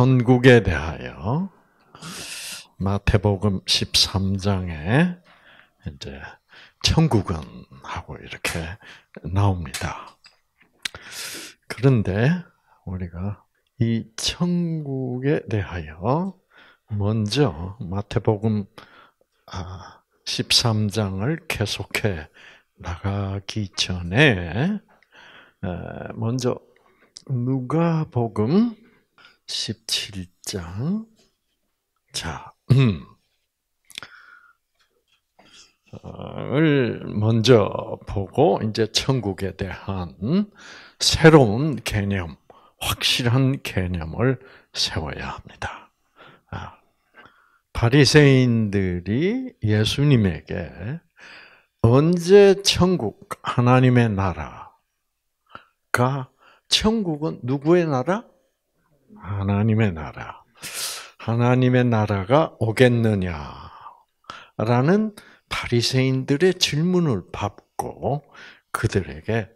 천국에 대하여 마태복음 13장에 이제 천국은 하고 이렇게 나옵니다. 그런데 우리가 이 천국에 대하여 먼저 마태복음 13장을 아, 계속해 나가기 전에 먼저 누가복음 17장. 자, 을 먼저 보고 이제 천국에 대한 새로운 개념, 확실한 개념을 세워야 합니다. 아, 바리새인들이 예수님에게 언제 천국 하나님의 나라가 천국은 누구의 나라? 하나님의 나라. 하나님의 나라가 오겠느냐라는 바리새인들의 질문을 받고 그들에게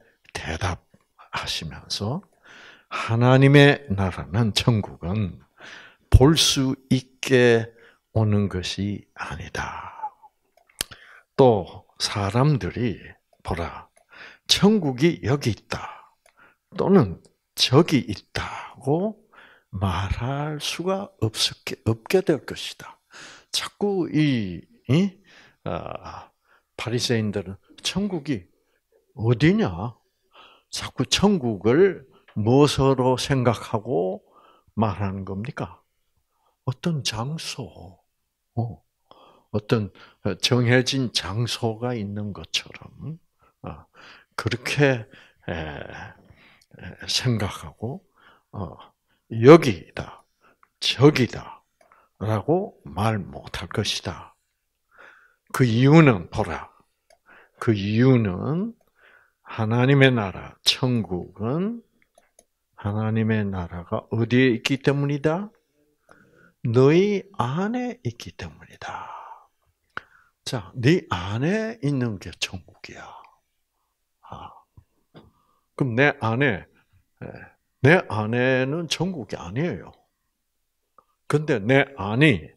대답하시면서 하나님의 나라는 천국은 볼 수 있게 오는 것이 아니다. 또 사람들이 보라 천국이 여기 있다 또는 저기 있다고 말할 수가 없게, 없게 될 것이다. 자꾸 이, 이 아, 바리새인들은 천국이 어디냐? 자꾸 천국을 무엇으로 생각하고 말하는 겁니까? 어떤 장소, 어, 어떤 정해진 장소가 있는 것처럼 어, 그렇게 생각하고 어, 여기다, 저기다 라고 말 못할 것이다. 그 이유는 보라. 그 이유는 하나님의 나라, 천국은 하나님의 나라가 어디에 있기 때문이다? 너희 안에 있기 때문이다. 자, 네 안에 있는 게 천국이야. 아. 그럼 내 안에 내안에는 천국이 아니에요. 근데 내 안이,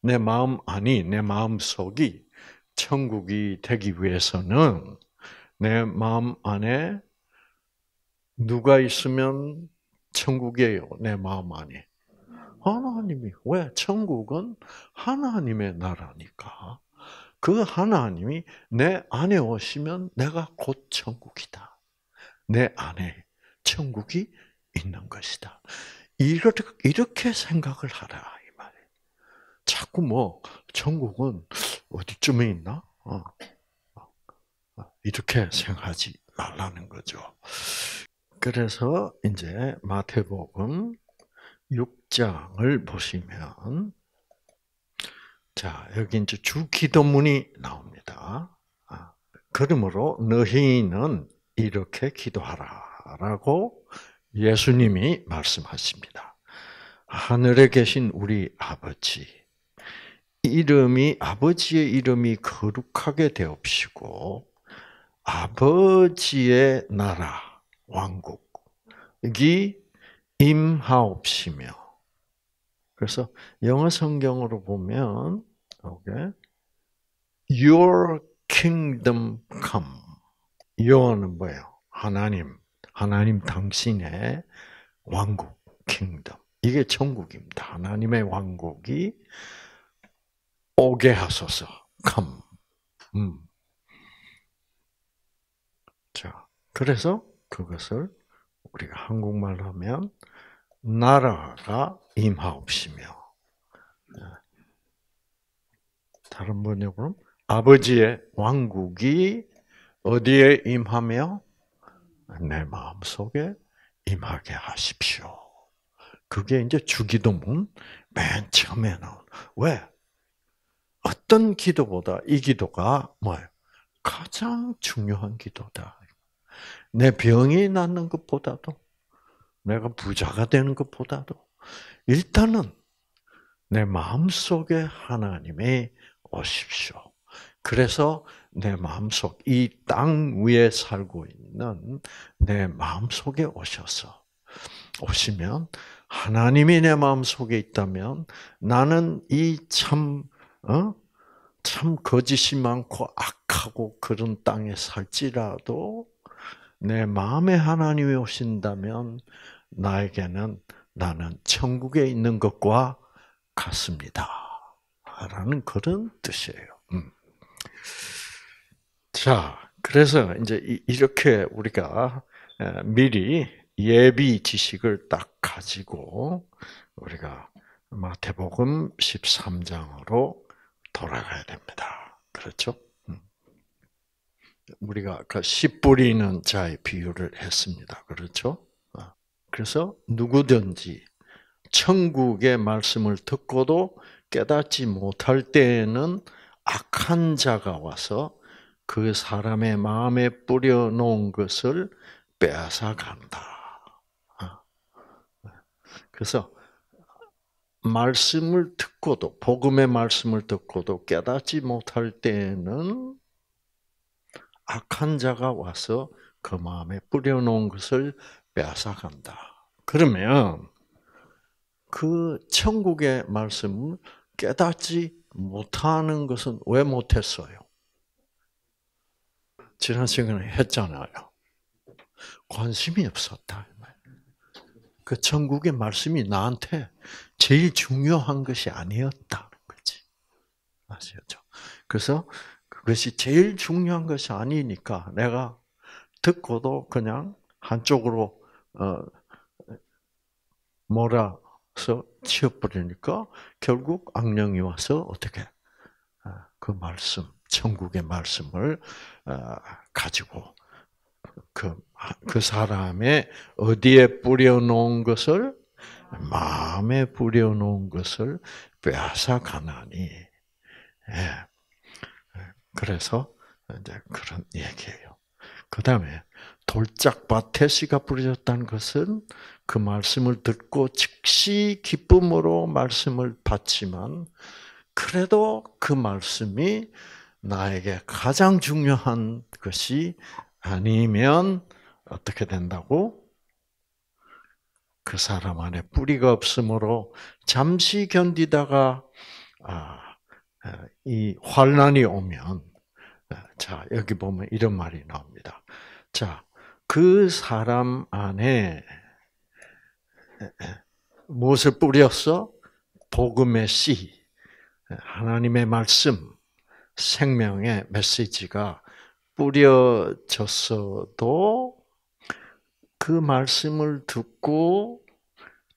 내 마음 안이, 내 마음 속이 천국이 되기 위해서는 내 마음 안에 누가 있으면 천국이에요. 내 마음 안에. 하나님이 왜 천국은 하나님의 나라니까 그 하나님이 내 안에 오시면 내가 곧 천국이다. 내 안에 천국이 있는 것이다. 이렇게, 생각을 하라. 이말이 자꾸 뭐, 천국은 어디쯤에 있나? 어, 어, 어, 이렇게 생각하지 말라는 거죠. 그래서 이제 마태복음 6장을 보시면 자, 여기 이제 주 기도문이 나옵니다. 아, 그러므로 너희는 이렇게 기도하라라고 예수님이 말씀하십니다. 하늘에 계신 우리 아버지 이름이 아버지의 이름이 거룩하게 되옵시고 아버지의 나라 왕국이 임하옵시며 그래서 영어 성경으로 보면 okay, Your kingdom come. y 는 뭐예요? 하나님 하나님 당신의 왕국, 킹덤. 이게 천국입니다. 하나님의 왕국이 오게 하소서. 감. 음. 자, 그래서 그것을 우리가 한국말로 하면 나라가 임하옵시며 네. 다른 번역으로 아버지의 왕국이 어디에 임하며 내 마음 속에 임하게 하십시오. 그게 이제 주기도문 맨 처음에 나온. 왜? 어떤 기도보다 이 기도가 뭐예요? 가장 중요한 기도다. 내 병이 낫는 것보다도, 내가 부자가 되는 것보다도, 일단은 내 마음 속에 하나님이 오십시오. 그래서 내 마음속 이 땅 위에 살고 있는 내 마음속에 오셔서 오시면 하나님이 내 마음속에 있다면 나는 이 참 어? 참 거짓이 많고 악하고 그런 땅에 살지라도 내 마음에 하나님이 오신다면 나에게는 나는 천국에 있는 것과 같습니다. 라는 그런 뜻이에요. 음. 자, 그래서 이제 이렇게 우리가 미리 예비 지식을 딱 가지고 우리가 마태복음 13장으로 돌아가야 됩니다. 그렇죠? 음. 우리가 아씨 그 뿌리는 자의 비유를 했습니다. 그렇죠? 어. 그래서 누구든지 천국의 말씀을 듣고도 깨닫지 못할 때에는 악한 자가 와서 그 사람의 마음에 뿌려놓은 것을 빼앗아간다. 어. 그래서 말씀을 듣고도 복음의 말씀을 듣고도 깨닫지 못할 때는 에 악한 자가 와서 그 마음에 뿌려놓은 것을 빼앗아간다. 그러면 그 천국의 말씀을 깨닫지 못하는 것은 왜 못했어요? 지난 시간에 했잖아요. 관심이 없었다. 그 천국의 말씀이 나한테 제일 중요한 것이 아니었다는 거지. 아시죠? 그래서 그것이 제일 중요한 것이 아니니까 내가 듣고도 그냥 한쪽으로 어, 몰아서 치어버리니까 결국 악령이 와서 어떻게 아, 그 말씀, 천국의 말씀을 어, 가지고 그, 그 사람의 어디에 뿌려놓은 것을 마음에 뿌려놓은 것을 빼앗아 가나니. 예. 그래서 이제 그런 얘기예요. 그 다음에 돌짝밭에 씨가 뿌려졌다는 것은 그 말씀을 듣고 즉시 기쁨으로 말씀을 받지만 그래도 그 말씀이 나에게 가장 중요한 것이 아니면 어떻게 된다고? 그 사람 안에 뿌리가 없으므로 잠시 견디다가 아, 아, 이 환란이 오면 아, 자 여기 보면 이런 말이 나옵니다. 자 그 사람 안에 무엇을 뿌렸어? 복음의 씨, 하나님의 말씀, 생명의 메시지가 뿌려졌어도 그 말씀을 듣고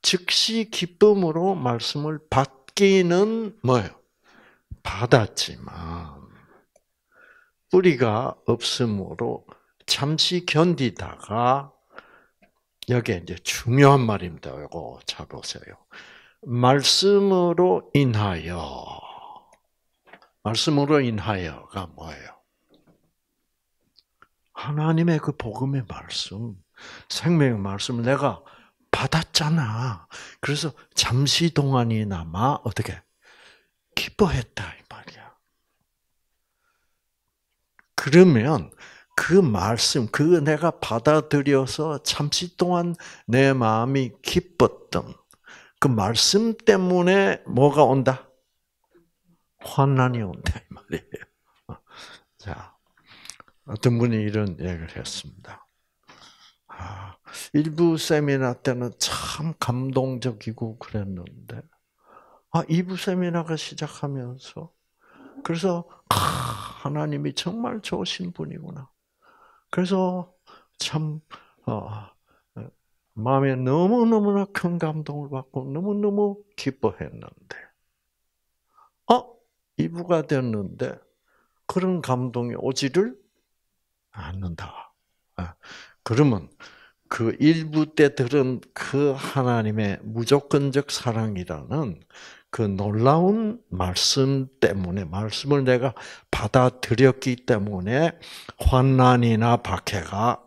즉시 기쁨으로 말씀을 받기는 뭐예요? 받았지만 뿌리가 없으므로 잠시 견디다가 여기에 이제 중요한 말입니다. 이거 잘 보세요. 말씀으로 인하여 말씀으로 인하여가 뭐예요? 하나님의 그 복음의 말씀, 생명의 말씀을 내가 받았잖아. 그래서 잠시 동안이나마 어떻게 기뻐했다 이 말이야. 그러면 그 말씀, 그 내가 받아들여서 잠시 동안 내 마음이 기뻤던 그 말씀 때문에 뭐가 온다? 환난이 온다 이 말이에요. 자, 어떤 분이 이런 얘기를 했습니다. 아, 일부 세미나 때는 참 감동적이고 그랬는데, 아, 2부 세미나가 시작하면서, 그래서, 아, 하나님이 정말 좋으신 분이구나. 그래서, 참, 어, 마음에 너무너무나 큰 감동을 받고, 너무너무 기뻐했는데, 이부가 됐는데 그런 감동이 오지를 않는다. 아, 그러면 그 일부 때 들은 그 하나님의 무조건적 사랑이라는 그 놀라운 말씀 때문에 말씀을 내가 받아들였기 때문에 환난이나 박해가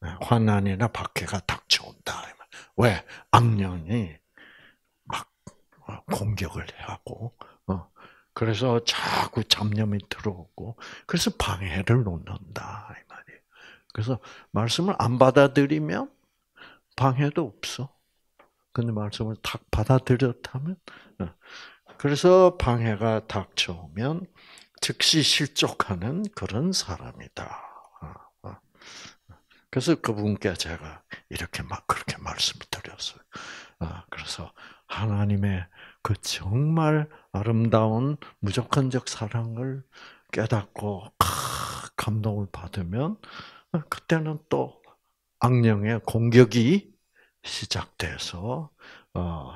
아, 환난이나 박해가 닥쳐온다. 왜? 악령이 어, 공격을 하고, 어, 그래서 자꾸 잡념이 들어오고, 그래서 방해를 놓는다. 이 말이에요. 그래서 말씀을 안 받아들이면 방해도 없어. 근데 말씀을 탁 받아들였다면, 어, 그래서 방해가 닥쳐오면 즉시 실족하는 그런 사람이다. 그래서 그분께 제가 이렇게 막 그렇게 말씀을 드렸어요. 그래서 하나님의 그 정말 아름다운 무조건적 사랑을 깨닫고 감동을 받으면 그때는 또 악령의 공격이 시작돼서 어,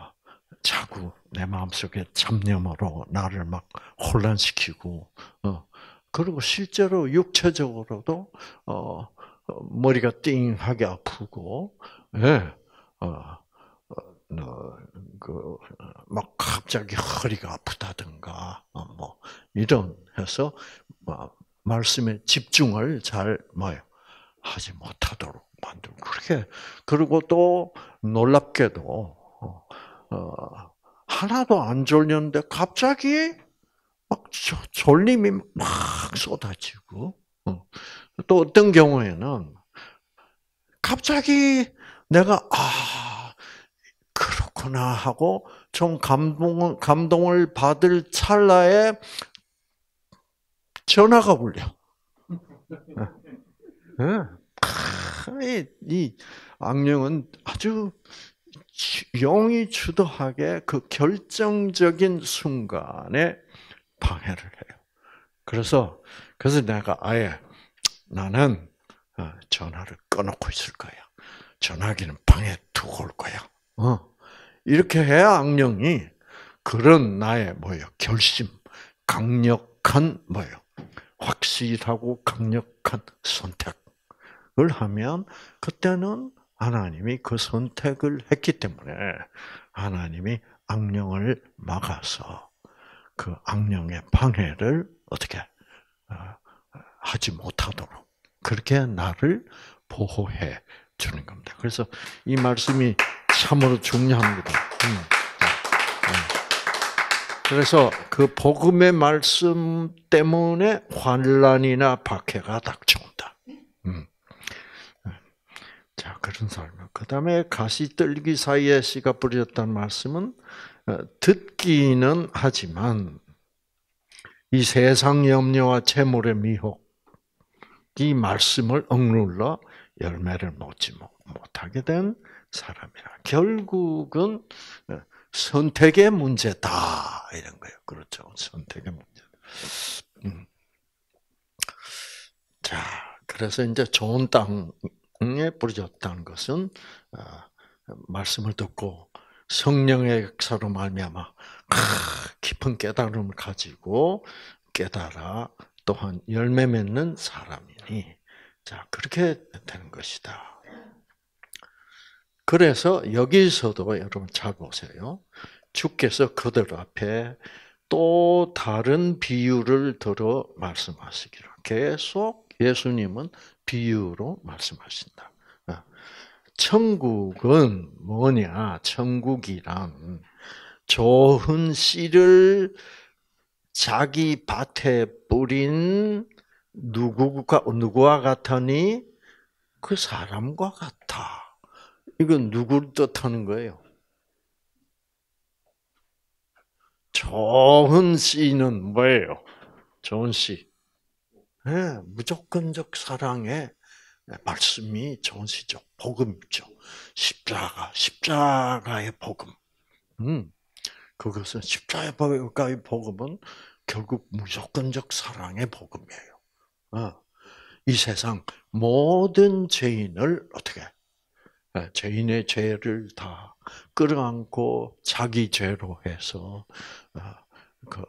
자꾸 내 마음속에 잡념으로 나를 막 혼란시키고 어, 그리고 실제로 육체적으로도 어, 어 머리가 띵하게 아프고 예. 갑자기 허리가 아프다든가 어, 뭐 이런 해서 뭐 말씀에 집중을 잘 뭐요 하지 못하도록 만들고 그렇게 그리고 또 놀랍게도 어, 어, 하나도 안 졸렸는데 갑자기 막 졸림이 막 쏟아지고 또 어떤 경우에는 갑자기 내가 아 그렇구나 하고 좀 감동, 감동을 받을 찰나에 전화가 울려. 예. 예. 이, 이 악령은 아주 용이 주도하게 그 결정적인 순간에 방해를 해요. 그래서 그래서 내가 아예 나는 어, 전화를 꺼놓고 있을 거야. 전화기는 방에 두고 올 거야. 어. 이렇게 해야 악령이 그런 나의 뭐예요? 결심, 강력한 뭐예요? 확실하고 강력한 선택을 하면 그때는 하나님이 그 선택을 했기 때문에 하나님이 악령을 막아서 그 악령의 방해를 어떻게 어, 하지 못하도록 그렇게 나를 보호해 주는 겁니다. 그래서 이 말씀이 참으로 중요합니다. 음. 음. 그래서 그 복음의 말씀 때문에 환란이나 박해가 닥쳐온다. 음. 자 그런 삶. 그 다음에 가시떨기 사이에 씨가 뿌려졌다는 말씀은 어, 듣기는 하지만 이 세상 염려와 재물의 미혹 이 말씀을 억눌러 열매를 맺지 못하게 된 사람이라. 결국은 어, 선택의 문제다. 이런 거예요. 그렇죠. 선택의 문제. 음. 자, 그래서 이제 좋은 땅에 부르졌다는 것은 어, 말씀을 듣고 성령의 역사로 말미암아 깊은 깨달음을 가지고 깨달아 또한 열매 맺는 사람이니 자 그렇게 되는 것이다. 그래서 여기서도 여러분 잘 보세요. 주께서 그들 앞에 또 다른 비유를 들어 말씀하시기로 계속 예수님은 비유로 말씀하신다. 아, 천국은 뭐냐? 천국이란 좋은 씨를 자기 밭에 뿌린 누구가 누구와 같으니 그 사람과 같아. 이건 누구를 뜻하는 거예요? 좋은 씨는 뭐예요? 좋은 씨. 네, 무조건적 사랑의 말씀이 좋은 씨죠. 복음이죠. 십자가, 십자가의 복음. 음, 그것은 십자가의 복음은 결국 무조건적 사랑의 복음이에요. 어, 이 세상 모든 죄인을 어떻게 아, 죄인의 죄를 다 끌어안고 자기 죄로 해서 아, 그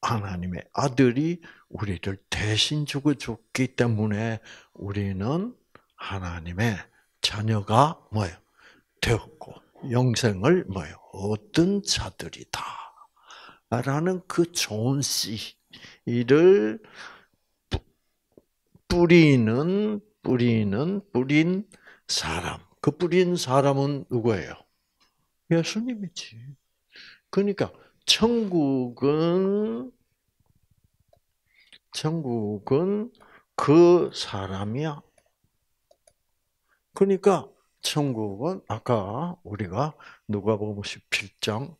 하나님의 아들이 우리를 대신 죽어 줬기 때문에 우리는 하나님의 자녀가 뭐예요? 되었고 영생을 뭐예요? 어떤 자들이다. 라는 그 좋은 씨를 뿌리는 뿌리는 뿌린 사람 그 뿌린 사람은 누구예요? 예수님이지. 그러니까 천국은 천국은 그 사람이야. 그러니까 천국은 아까 우리가 누가복음 17장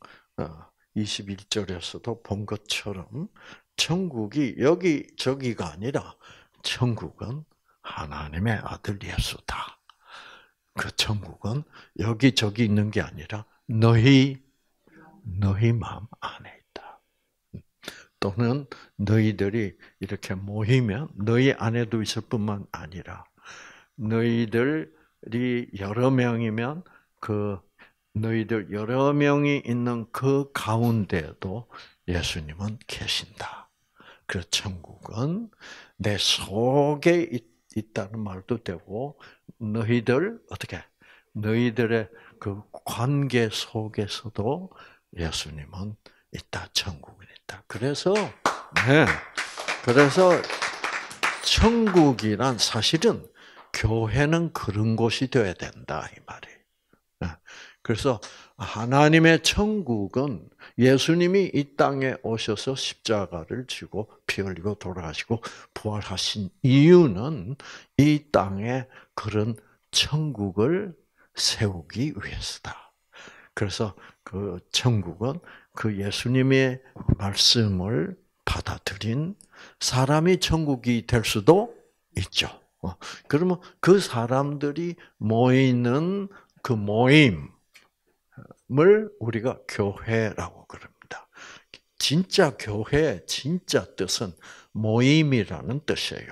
21절에서도 어, 본 것처럼 천국이 여기 저기가 아니라 천국은 하나님의 아들 예수다. 그 천국은 여기저기 있는 게 아니라 너희, 너희 마음 안에 있다. 또는 너희들이 이렇게 모이면 너희 안에도 있을 뿐만 아니라 너희들이 여러 명이면 그 너희들 여러 명이 있는 그 가운데도 예수님은 계신다. 그 천국은 내 속에 있다는 말도 되고 너희들 어떻게 너희들의 그 관계 속에서도 예수님은 있다 천국은 있다. 그래서 네. 그래서 천국이란 사실은 교회는 그런 곳이 되어야 된다 이말이 네. 그래서 하나님의 천국은 예수님이 이 땅에 오셔서 십자가를 지고 피 흘리고 돌아가시고 부활하신 이유는 이 땅에 그런 천국을 세우기 위해서다. 그래서 그 천국은 그 예수님의 말씀을 받아들인 사람이 천국이 될 수도 있죠. 어, 그러면 그 사람들이 모이는 그 모임, 을 우리가 교회라고 그럽니다. 진짜 교회, 진짜 뜻은 모임이라는 뜻이에요.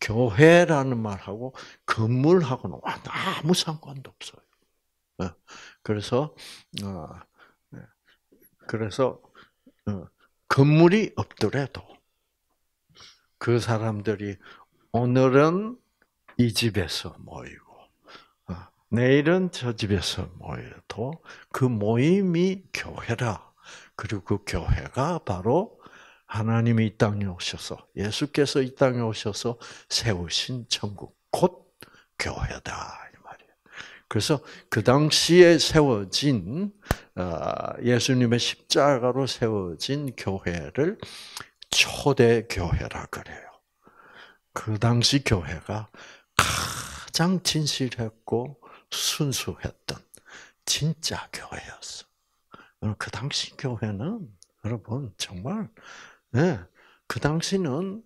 교회라는 말하고 건물하고는 아무 상관도 없어요. 어, 그래서 어, 네. 그래서 어, 건물이 없더라도 그 사람들이 오늘은 이 집에서 모이고 내일은 저 집에서 모여도 그 모임이 교회라. 그리고 그 교회가 바로 하나님이 이 땅에 오셔서 예수께서 이 땅에 오셔서 세우신 천국 곧 교회다 이 말이에요. 그래서 그 당시에 세워진 어, 예수님의 십자가로 세워진 교회를 초대 교회라 그래요. 그 당시 교회가 가장 진실했고 순수했던 진짜 교회였어. 그 당시 교회는 여러분 정말 네, 그 당시는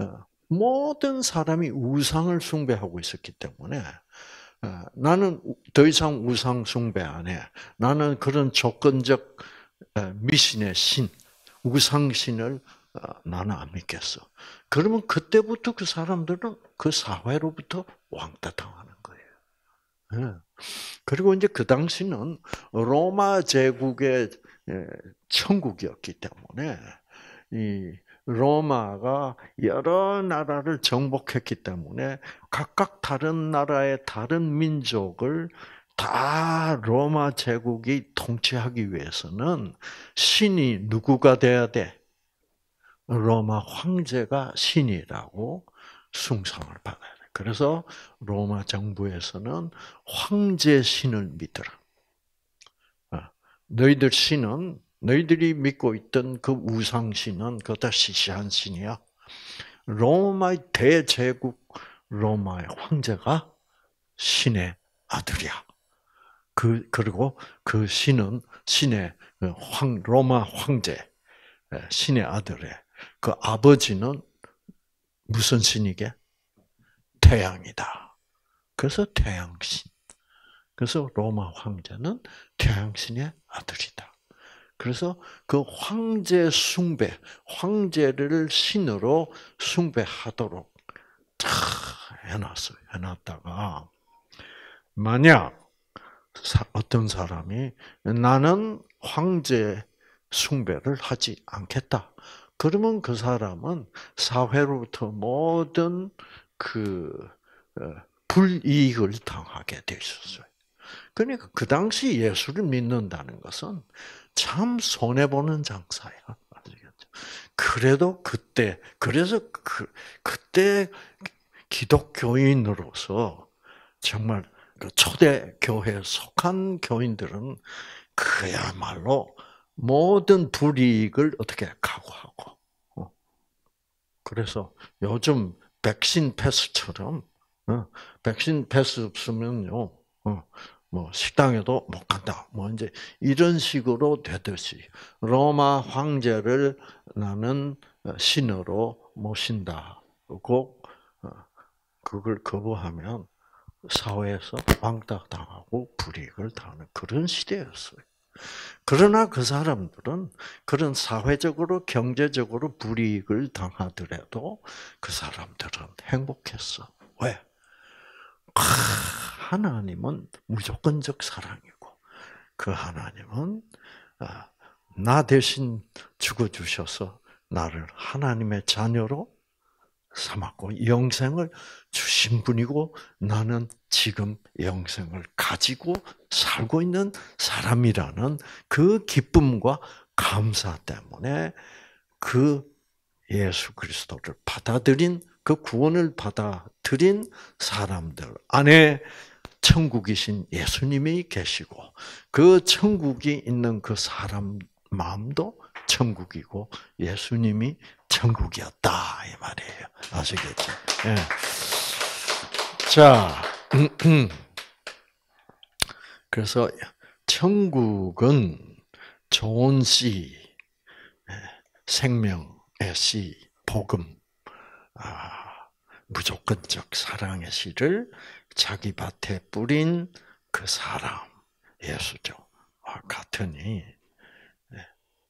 어, 모든 사람이 우상을 숭배하고 있었기 때문에 어, 나는 더 이상 우상 숭배 안 해. 나는 그런 조건적 어, 미신의 신, 우상신을 나는 안 믿겠어. 그러면 그때부터 그 사람들은 그 사회로부터 왕따 당하는 예. 그리고 이제 그 당시는 로마 제국의 예, 천국이었기 때문에 이 로마가 여러 나라를 정복했기 때문에 각각 다른 나라의 다른 민족을 다 로마 제국이 통치하기 위해서는 신이 누구가 돼야 돼? 로마 황제가 신이라고 숭상을 받아요. 그래서 로마 정부에서는 황제 신을 믿더라. 아, 너희들 신은 너희들이 믿고 있던 그 우상 신은 그다 시시한 신이야. 로마의 대제국 로마의 황제가 신의 아들이야. 그 그리고 그 신은 신의 어, 황 로마 황제 신의 아들의 그 아버지는 무슨 신이게? 태양이다. 그래서 태양신. 그래서 로마 황제는 태양신의 아들이다. 그래서 그 황제 숭배, 황제를 신으로 숭배하도록 해놨어요. 해놨다가, 만약 어떤 사람이 나는 황제 숭배를 하지 않겠다. 그러면 그 사람은 사회로부터 모든 그 어, 불이익을 당하게 되었어요. 그러니까 그 당시 예수를 믿는다는 것은 참 손해 보는 장사야. 아시겠죠? 그래도 그때 그래서 그 그때 기독교인으로서 정말 그 초대 교회에 속한 교인들은 그야말로 모든 불이익을 어떻게 각오하고 어. 그래서 요즘 백신 패스처럼 어, 백신 패스 없으면요 어, 뭐 식당에도 못 간다. 뭐 이제 이런 식으로 되듯이 로마 황제를 나는 어, 신으로 모신다고 그걸 거부하면 사회에서 왕따 당하고 불이익을 당하는 그런 시대였어요. 그러나 그 사람들은 그런 사회적으로 경제적으로 불이익을 당하더라도 그 사람들은 행복했어. 왜? 하나님은 무조건적 사랑이고 그 하나님은 아, 나 대신 죽어주셔서 나를 하나님의 자녀로 삼았고 영생을 주신 분이고 나는 지금 영생을 가지고 살고 있는 사람이라는 그 기쁨과 감사 때문에 그 예수 그리스도를 받아들인 그 구원을 받아들인 사람들 안에 천국이신 예수님이 계시고 그 천국이 있는 그 사람 마음도 천국이고 예수님이 천국이었다 이 말이에요. 아시겠죠? 네. 자, 그래서 천국은 좋은 씨, 예, 생명의 씨, 복음, 아, 무조건적 사랑의 씨를 자기 밭에 뿌린 그 사람 예수죠. 아, 같으니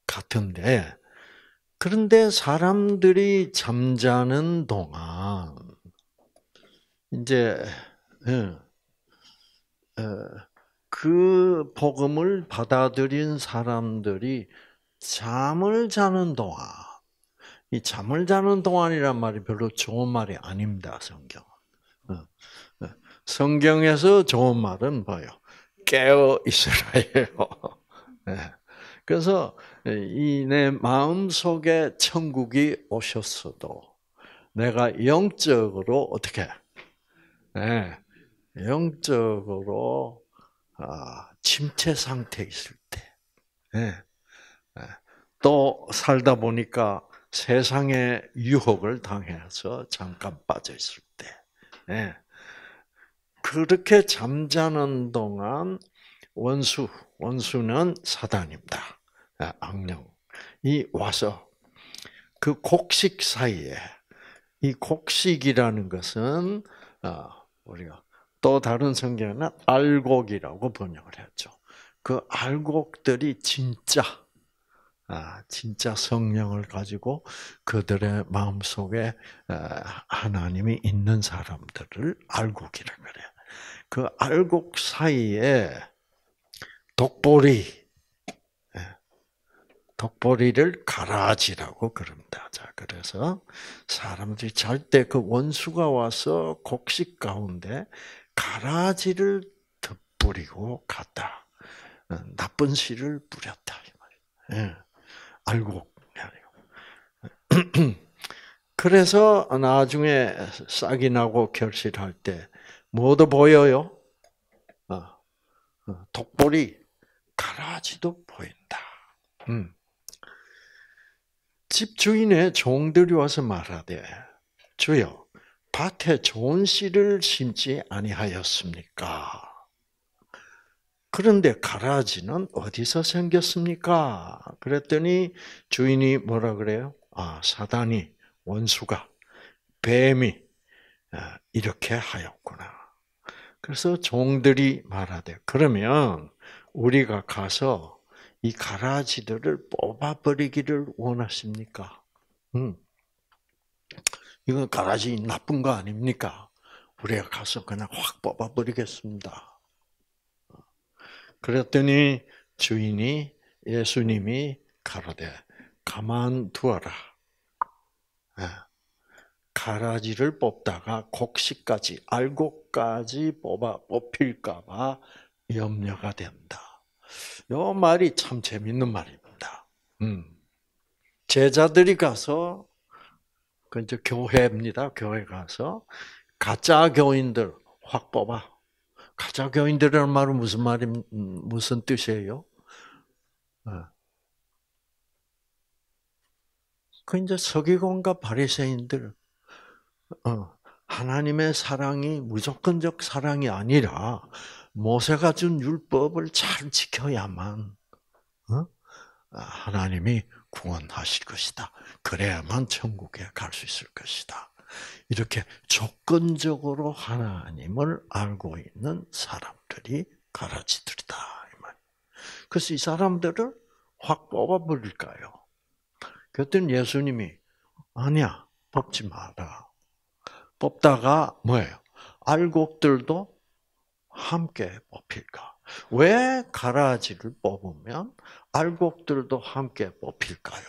같은데, 그런데 사람들이 잠자는 동안, 이제, 예, 예, 그 복음을 받아들인 사람들이 잠을 자는 동안, 이 잠을 자는 동안이란 말이 별로 좋은 말이 아닙니다, 성경. 예, 성경에서 좋은 말은 뭐예요? 깨어 있으라예요. 그래서 네, 이내 마음 속에 천국이 오셨어도 내가 영적으로 어떻게 네, 영적으로 아, 침체 상태 있을 때, 네, 네. 또 살다 보니까 세상의 유혹을 당해서 잠깐 빠져 있을 때, 네. 그렇게 잠자는 동안 원수, 원수는 사단입니다. 아, 악령이 와서 그 곡식 사이에 이 곡식이라는 것은 어, 우리가 또 다른 성경에는 알곡이라고 번역을 했죠. 그 알곡들이 진짜 아, 진짜 성령을 가지고 그들의 마음 속에 어, 하나님이 있는 사람들을 알곡이라 그래. 그 알곡 사이에 독보리 덕보리를 가라지라고 그럽니다. 자, 그래서 사람들이 잘 때 그 원수가 와서 곡식 가운데 가라지를 덧뿌리고 갔다. 어, 나쁜 씨를 뿌렸다. 이 말이에요. 예, 알고. 그래서 나중에 싹이 나고 결실할 때 뭐도 보여요? 독보리, 어, 어, 가라지도 보인다. 음. 집 주인의 종들이 와서 말하되 주여 밭에 좋은 씨를 심지 아니하였습니까? 그런데 가라지는 어디서 생겼습니까? 그랬더니 주인이 뭐라 그래요? 아, 사단이, 원수가, 뱀이, 아, 이렇게 하였구나. 그래서 종들이 말하되, 그러면 우리가 가서 이 가라지들을 뽑아버리기를 원하십니까? 음. 이건 가라지 나쁜 거 아닙니까? 우리가 가서 그냥 확 뽑아버리겠습니다. 그랬더니 주인이 예수님이 가로되 가만 두어라. 예. 가라지를 뽑다가 곡식까지 알곡까지 뽑아 뽑힐까봐 염려가 된다. 이 말이 참 재밌는 말입니다. 음. 제자들이 가서 그 이제 교회입니다. 교회 가서 가짜 교인들 확 뽑아. 가짜 교인들이라는 말은 무슨 말이 무슨 뜻이에요? 어. 그 이제 서기관과 바리새인들 어, 하나님의 사랑이 무조건적 사랑이 아니라 모세가 준 율법을 잘 지켜야만 어? 아, 하나님이 구원하실 것이다. 그래야만 천국에 갈 수 있을 것이다. 이렇게 조건적으로 하나님을 알고 있는 사람들이 가라지들이다. 그래서 이 사람들을 확 뽑아버릴까요? 그랬더니 예수님이 아니야 뽑지 마라. 뽑다가 뭐예요? 알곡들도 함께 뽑힐까? 왜 가라지를 뽑으면 알곡들도 함께 뽑힐까요?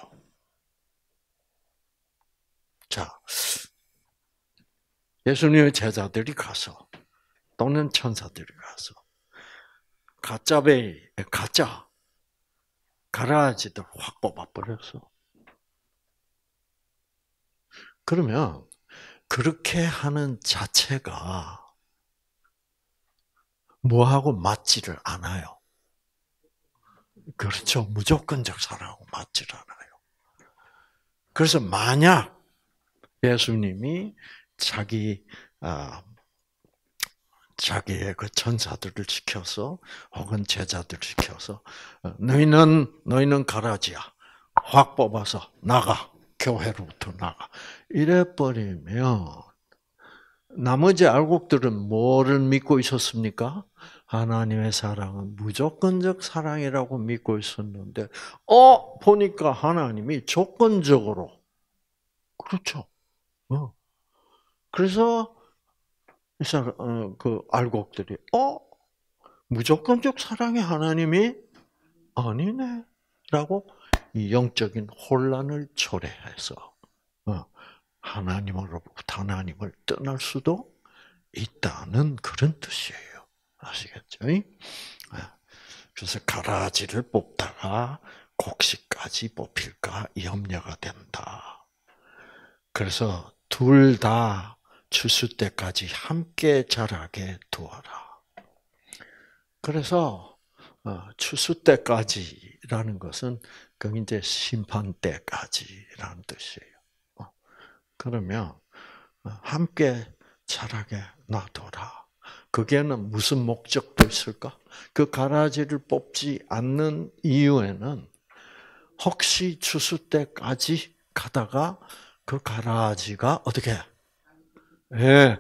자, 예수님의 제자들이 가서 또는 천사들이 가서 가짜 베이, 가짜 가라지들 확 뽑아버렸어. 그러면 그렇게 하는 자체가 뭐하고 맞지를 않아요. 그렇죠. 무조건적 사랑하고 맞지를 않아요. 그래서 만약 예수님이 자기 아, 자기의 그 천사들을 지켜서 혹은 제자들을 지켜서 어, 너희는 너희는 가라지야 확 뽑아서 나가 교회로부터 나가 이래 버리면 나머지 알곡들은 뭐를 믿고 있었습니까? 하나님의 사랑은 무조건적 사랑이라고 믿고 있었는데, 어 보니까 하나님이 조건적으로 그렇죠. 어. 그래서 어, 그 알곡들이 어 무조건적 사랑의 하나님이 아니네라고 영적인 혼란을 초래해서 하나님으로부터 하나님을 떠날 수도 있다는 그런 뜻이에요. 아시겠죠? 아, 그래서 가라지를 뽑다가 곡식까지 뽑힐까 염려가 된다. 그래서 둘 다 추수 때까지 함께 자라게 두어라. 그래서 추수 어, 때까지라는 것은 그 이제 심판 때까지라는 뜻이에요. 그러면 어, 함께 자라게 놔둬라. 그게는 무슨 목적도 있을까? 그 가라지를 뽑지 않는 이유에는 혹시 추수 때까지 가다가 그 가라지가 어떻게? 예,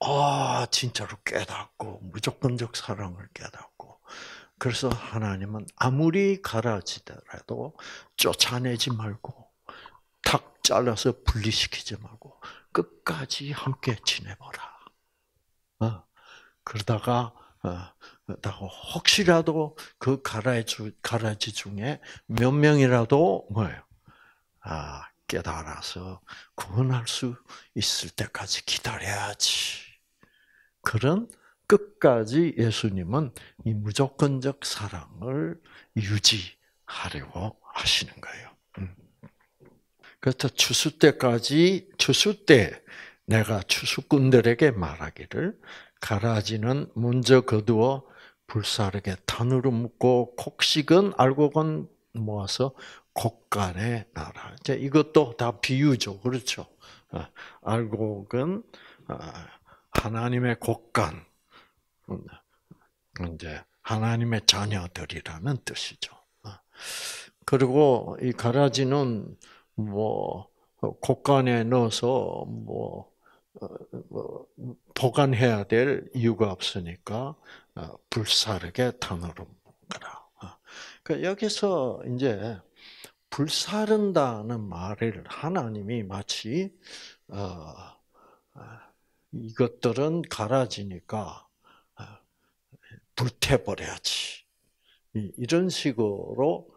아 진짜로 깨닫고 무조건적 사랑을 깨닫고 그래서 하나님은 아무리 가라지더라도 쫓아내지 말고 탁 잘라서 분리시키지 말고 끝까지 함께 지내보라. 어. 그러다가 다 어, 혹시라도 그 가라지 가라지 중에 몇 명이라도 뭐예요? 아 깨달아서 구원할 수 있을 때까지 기다려야지. 그런 끝까지 예수님은 이 무조건적 사랑을 유지하려고 하시는 거예요. 그래서 추수 때까지 추수 때 내가 추수꾼들에게 말하기를 가라지는 먼저 거두어 불사르게 탄으로 묶고 곡식은 알곡은 모아서 곡간에 나라. 이제 이것도 다 비유죠, 그렇죠? 어, 알곡은 어, 하나님의 곡간, 음, 이제 하나님의 자녀들이라는 뜻이죠. 어, 그리고 이 가라지는 뭐 어, 곳간에 넣어서 뭐, 어, 뭐, 보관해야 될 이유가 없으니까 어, 불사르게 탕으로 먹라 그러니까 여기서 이제 불사른다는 말을 하나님이 마치 어, 이것들은 갈아지니까 불태버려야지 이런 식으로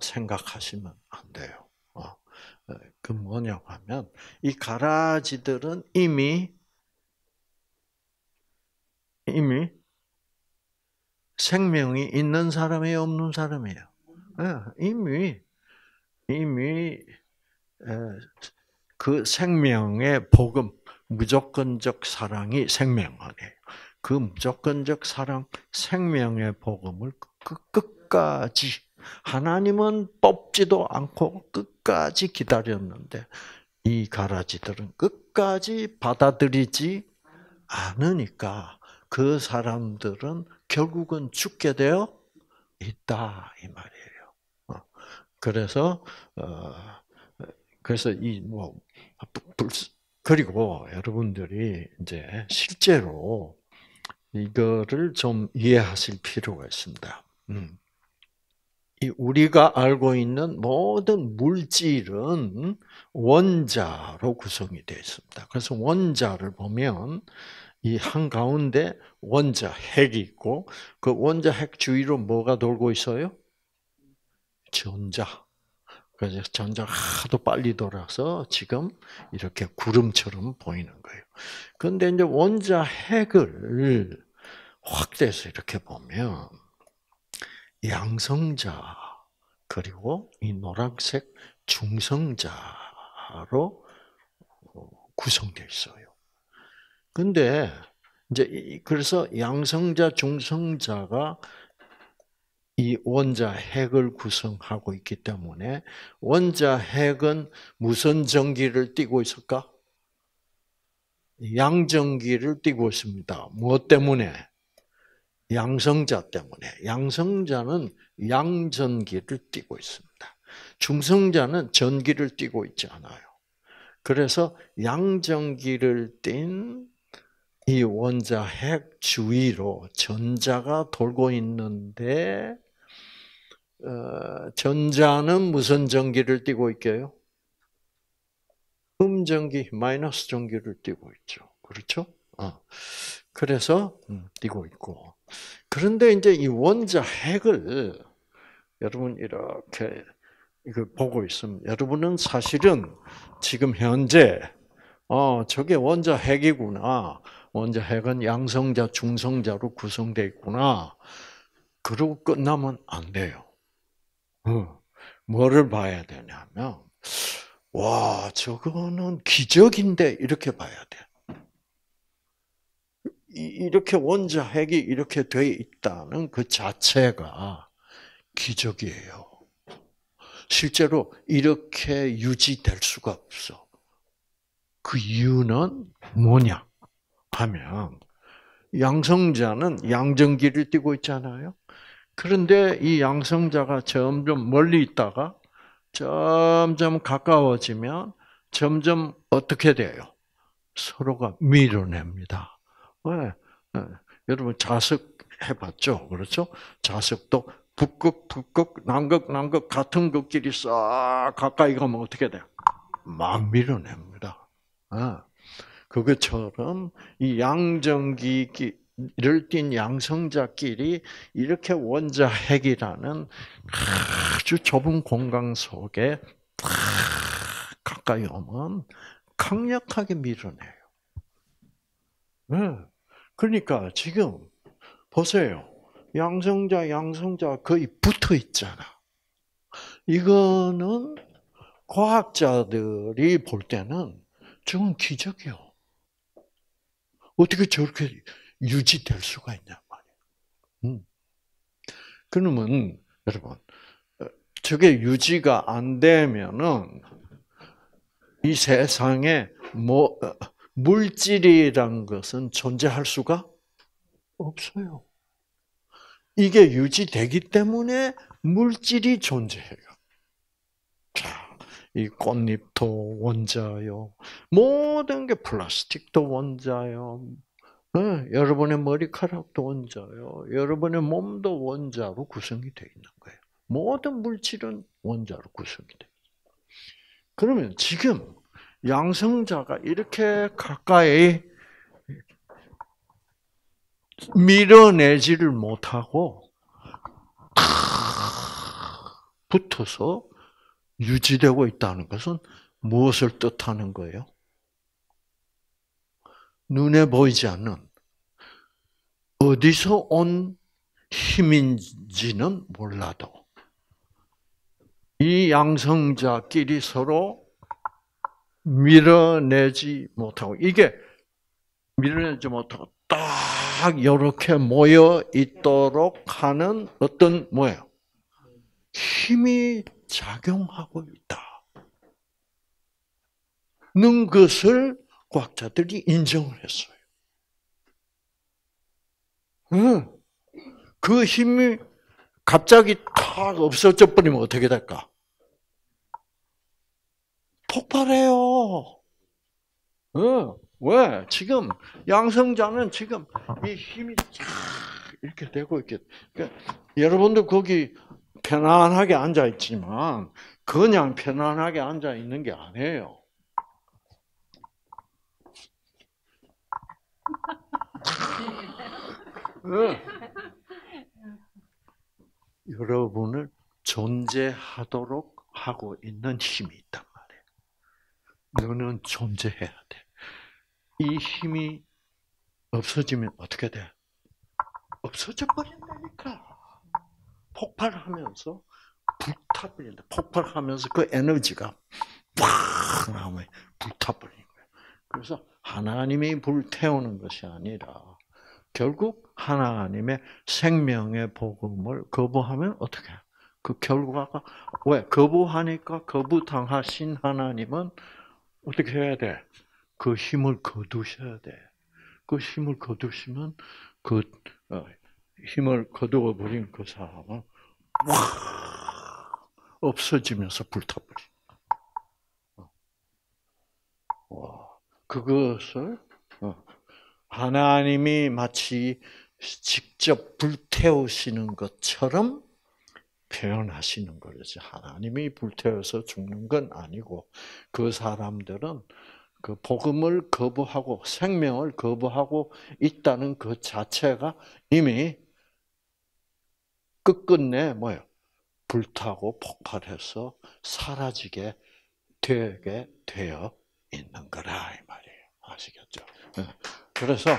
생각하시면 안 돼요. 그 어, 뭐냐고 하면 이 가라지들은 이미 이미 생명이 있는 사람이에요, 없는 사람이에요. 예, 이미 이미 그 생명의 복음 무조건적 사랑이 생명 안에 그 무조건적 사랑 생명의 복음을 그, 그 끝까지 하나님은 뽑지도 않고 끝까지 기다렸는데 이 가라지들은 끝까지 받아들이지 않으니까 그 사람들은 결국은 죽게 되어 있다 이 말이에요. 어, 그래서 어, 그래서 이 뭐 그리고 여러분들이 이제 실제로 이거를 좀 이해하실 필요가 있습니다. 음. 우리가 알고 있는 모든 물질은 원자로 구성이 되어 있습니다. 그래서 원자를 보면 이 한가운데 원자 핵이 있고 그 원자 핵 주위로 뭐가 돌고 있어요? 전자. 그래서 전자가 하도 빨리 돌아서 지금 이렇게 구름처럼 보이는 거예요. 근데 이제 원자 핵을 확대해서 이렇게 보면 양성자 그리고 이 노란색 중성자로 어, 구성되어 있어요. 근데 이제 그래서 양성자 중성자가 이 원자 핵을 구성하고 있기 때문에 원자 핵은 무슨 전기를 띠고 있을까? 양전기를 띠고 있습니다. 무엇 때문에? 양성자 때문에 양성자는 양전기를 띠고 있습니다. 중성자는 전기를 띠고 있지 않아요. 그래서 양전기를 띤 이 원자 핵 주위로 전자가 돌고 있는데 어, 전자는 무슨 전기를 띠고 있게요? 음전기, 마이너스 전기를 띠고 있죠. 그렇죠? 어. 그래서 음, 띠고 있고 그런데 이제 이 원자 핵을 여러분 이렇게 이거 보고 있으면 여러분은 사실은 지금 현재 어 저게 원자 핵이구나. 원자 핵은 양성자, 중성자로 구성되어 있구나. 그러고 끝나면 안 돼요. 어. 뭐를 봐야 되냐면 와, 저거는 기적인데 이렇게 봐야 돼. 이렇게 원자 핵이 이렇게 돼 있다는 그 자체가 기적이에요. 실제로 이렇게 유지될 수가 없어. 그 이유는 뭐냐 하면 양성자는 양정기를 띄고 있잖아요. 그런데 이 양성자가 점점 멀리 있다가 점점 가까워지면 점점 어떻게 돼요? 서로가 밀어냅니다. 왜? 네, 네. 여러분 자석 해봤죠, 그렇죠? 자석도 북극, 북극, 남극, 남극 같은 극끼리 싹 가까이 가면 어떻게 돼요? 막 밀어냅니다. 네. 그것처럼 이 양정기를 띤 양성자끼리 이렇게 원자핵이라는 아주 좁은 공간 속에 가까이 오면 강력하게 밀어내요. 그러니까 지금 보세요. 양성자, 양성자 거의 붙어 있잖아. 이거는 과학자들이 볼 때는 저건 기적이요. 어떻게 저렇게 유지될 수가 있냐 말이에 음. 그러면 여러분 어, 저게 유지가 안 되면은 이 세상에 뭐 어, 물질이란 것은 존재할 수가 없어요. 이게 유지되기 때문에 물질이 존재해요. 이 꽃잎도 원자요. 모든 게 플라스틱도 원자요. 네, 여러분의 머리카락도 원자요. 여러분의 몸도 원자로 구성이 되어 있는 거예요. 모든 물질은 원자로 구성이 되요 그러면 지금 양성자가 이렇게 가까이 밀어내지를 못하고 붙어서 유지되고 있다는 것은 무엇을 뜻하는 거예요? 눈에 보이지 않는 어디서 온 힘인지는 몰라도 이 양성자끼리 서로 밀어내지 못하고 이게 밀어내지 못하고 딱 이렇게 모여 있도록 하는 어떤 뭐예요? 힘이 작용하고 있다. 는 것을 과학자들이 인정을 했어요. 응. 그 힘이 갑자기 탁 없어져 버리면 어떻게 될까? 폭발해요. 어, 왜? 지금 양성자는 지금 이 힘이 쫙 이렇게 되고 이게 그러니까 여러분도 거기 편안하게 앉아 있지만 그냥 편안하게 앉아 있는 게 아니에요. 어. 여러분을 존재하도록 하고 있는 힘이 있다. 너는 존재해야 돼. 이 힘이 없어지면 어떻게 돼? 없어져 버린다니까. 폭발하면서 불타버린다. 폭발하면서 그 에너지가 팍 나오면 불타버리거예 그래서 하나님이 불태우는 것이 아니라 결국 하나님의 생명의 복음을 거부하면 어떻게? 그 결과가 왜 거부하니까 거부당하신 하나님은 어떻게 해야 돼? 그 힘을 거두셔야 돼. 그 힘을 거두시면 그 어, 힘을 거두어 버린 그 사람은 없어지면서 불타버리. 어. 그것을 어, 하나님이 마치 직접 불태우시는 것처럼 표현하시는 거죠. 하나님이 불태워서 죽는 건 아니고 그 사람들은 그 복음을 거부하고 생명을 거부하고 있다는 그 자체가 이미 끝끝내 뭐요 불타고 폭발해서 사라지게 되게 되어 있는 거라 이 말이에요. 아시겠죠? 예. 그래서